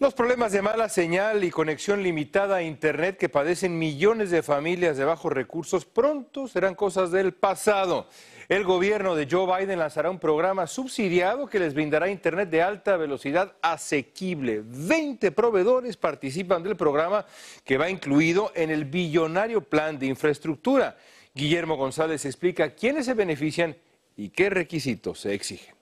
Los problemas de mala señal y conexión limitada a Internet que padecen millones de familias de bajos recursos pronto serán cosas del pasado. El gobierno de Joe Biden lanzará un programa subsidiado que les brindará Internet de alta velocidad asequible. Veinte proveedores participan del programa que va incluido en el billonario plan de infraestructura. Guillermo González explica quiénes se benefician y qué requisitos se exigen.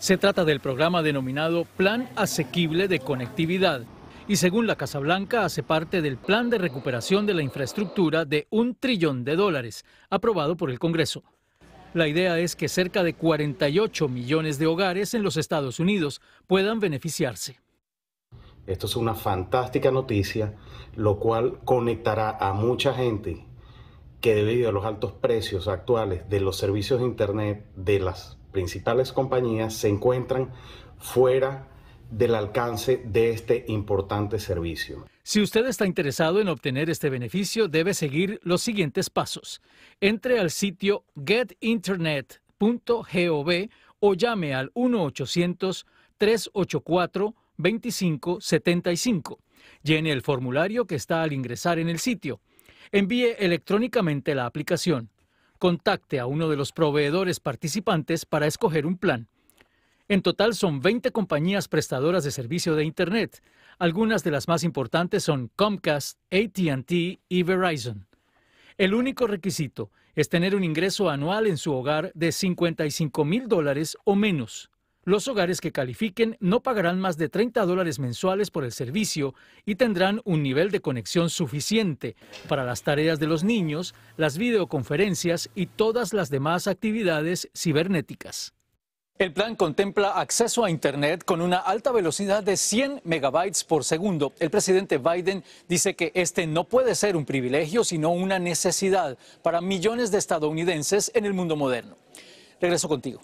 Se trata del programa denominado Plan Asequible de Conectividad y según la Casa Blanca hace parte del Plan de Recuperación de la Infraestructura de un trillón de dólares aprobado por el Congreso. La idea es que cerca de 48 millones de hogares en los Estados Unidos puedan beneficiarse. Esto es una fantástica noticia, lo cual conectará a mucha gente que debido a los altos precios actuales de los servicios de Internet de las principales compañías se encuentran fuera del alcance de este importante servicio. Si usted está interesado en obtener este beneficio, debe seguir los siguientes pasos. Entre al sitio getinternet.gov o llame al 1-800-384-2575. Llene el formulario que está al ingresar en el sitio envíe electrónicamente la aplicación. Contacte a uno de los proveedores participantes para escoger un plan. En total son 20 compañías prestadoras de servicio de Internet. Algunas de las más importantes son Comcast, ATT y Verizon. El único requisito es tener un ingreso anual en su hogar de 55 mil dólares o menos. Los hogares que califiquen no pagarán más de 30 dólares mensuales por el servicio y tendrán un nivel de conexión suficiente para las tareas de los niños, las videoconferencias y todas las demás actividades cibernéticas. El plan contempla acceso a Internet con una alta velocidad de 100 megabytes por segundo. El presidente Biden dice que este no puede ser un privilegio, sino una necesidad para millones de estadounidenses en el mundo moderno. Regreso contigo.